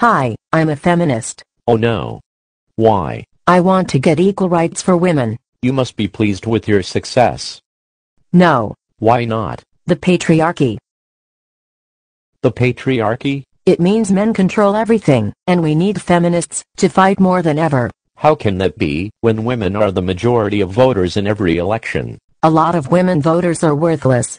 Hi, I'm a feminist. Oh no. Why? I want to get equal rights for women. You must be pleased with your success. No. Why not? The patriarchy. The patriarchy? It means men control everything, and we need feminists to fight more than ever. How can that be when women are the majority of voters in every election? A lot of women voters are worthless.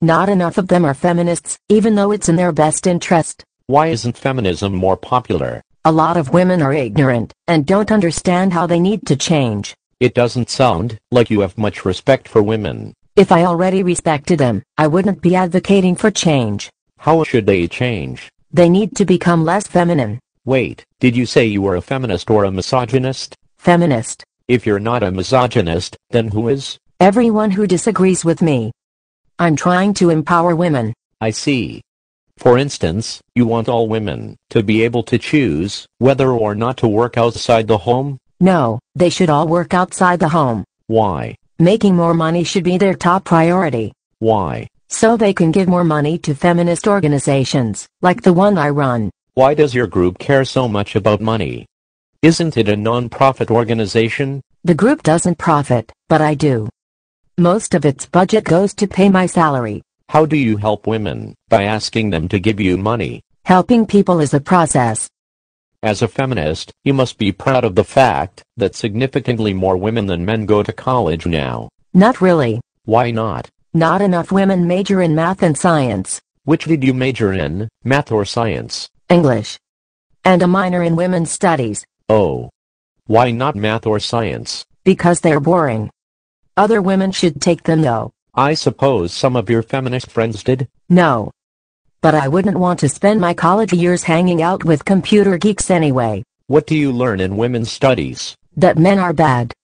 Not enough of them are feminists, even though it's in their best interest. Why isn't feminism more popular? A lot of women are ignorant and don't understand how they need to change. It doesn't sound like you have much respect for women. If I already respected them, I wouldn't be advocating for change. How should they change? They need to become less feminine. Wait, did you say you were a feminist or a misogynist? Feminist. If you're not a misogynist, then who is? Everyone who disagrees with me. I'm trying to empower women. I see. For instance, you want all women to be able to choose whether or not to work outside the home? No, they should all work outside the home. Why? Making more money should be their top priority. Why? So they can give more money to feminist organizations, like the one I run. Why does your group care so much about money? Isn't it a non-profit organization? The group doesn't profit, but I do. Most of its budget goes to pay my salary. How do you help women? By asking them to give you money. Helping people is a process. As a feminist, you must be proud of the fact that significantly more women than men go to college now. Not really. Why not? Not enough women major in math and science. Which did you major in, math or science? English. And a minor in women's studies. Oh. Why not math or science? Because they're boring. Other women should take them though. I suppose some of your feminist friends did? No. But I wouldn't want to spend my college years hanging out with computer geeks anyway. What do you learn in women's studies? That men are bad.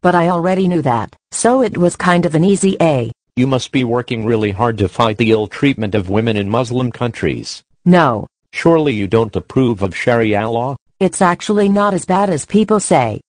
But I already knew that, so it was kind of an easy A. You must be working really hard to fight the ill treatment of women in Muslim countries. No. Surely you don't approve of Sharia law? It's actually not as bad as people say.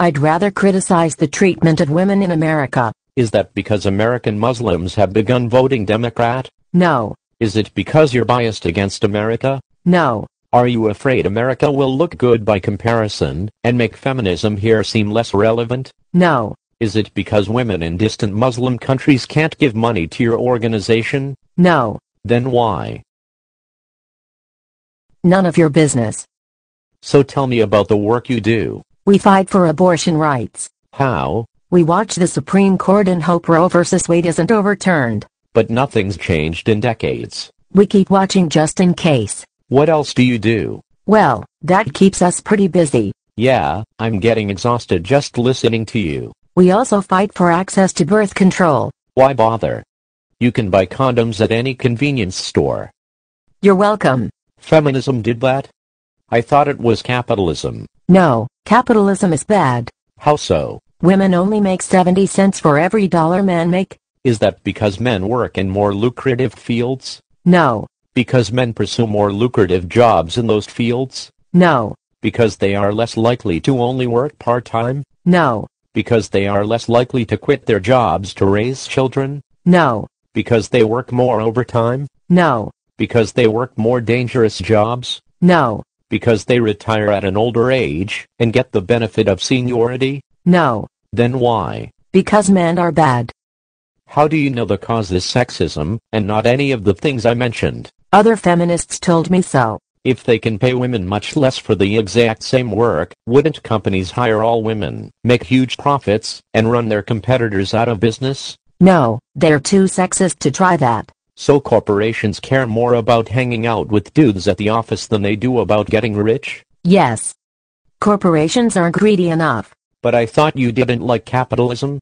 I'd rather criticize the treatment of women in America. Is that because American Muslims have begun voting Democrat? No. Is it because you're biased against America? No. Are you afraid America will look good by comparison and make feminism here seem less relevant? No. Is it because women in distant Muslim countries can't give money to your organization? No. Then why? None of your business. So tell me about the work you do. We fight for abortion rights. How? We watch the Supreme Court and hope Roe versus Wade isn't overturned. But nothing's changed in decades. We keep watching just in case. What else do you do? Well, that keeps us pretty busy. Yeah, I'm getting exhausted just listening to you. We also fight for access to birth control. Why bother? You can buy condoms at any convenience store. You're welcome. Feminism did that? I thought it was capitalism. No, capitalism is bad. How so? women only make 70 cents for every dollar men make. Is that because men work in more lucrative fields? No. Because men pursue more lucrative jobs in those fields? No. Because they are less likely to only work part-time? No. Because they are less likely to quit their jobs to raise children? No. Because they work more overtime? No. Because they work more dangerous jobs? No. Because they retire at an older age and get the benefit of seniority? No. Then why? Because men are bad. How do you know the cause is sexism, and not any of the things I mentioned? Other feminists told me so. If they can pay women much less for the exact same work, wouldn't companies hire all women, make huge profits, and run their competitors out of business? No, they're too sexist to try that. So corporations care more about hanging out with dudes at the office than they do about getting rich? Yes. Corporations are greedy enough. But I thought you didn't like capitalism?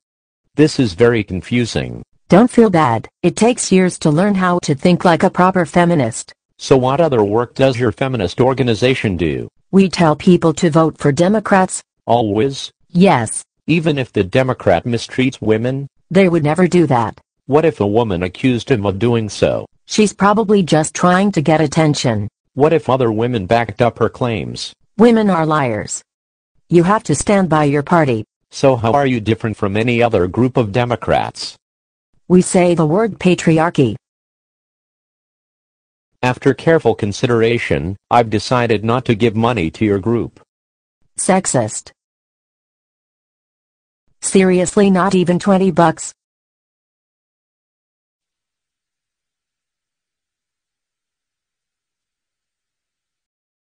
This is very confusing. Don't feel bad. It takes years to learn how to think like a proper feminist. So what other work does your feminist organization do? We tell people to vote for Democrats. Always? Yes. Even if the Democrat mistreats women? They would never do that. What if a woman accused him of doing so? She's probably just trying to get attention. What if other women backed up her claims? Women are liars. You have to stand by your party. So how are you different from any other group of Democrats? We say the word patriarchy. After careful consideration, I've decided not to give money to your group. Sexist. Seriously not even 20 bucks?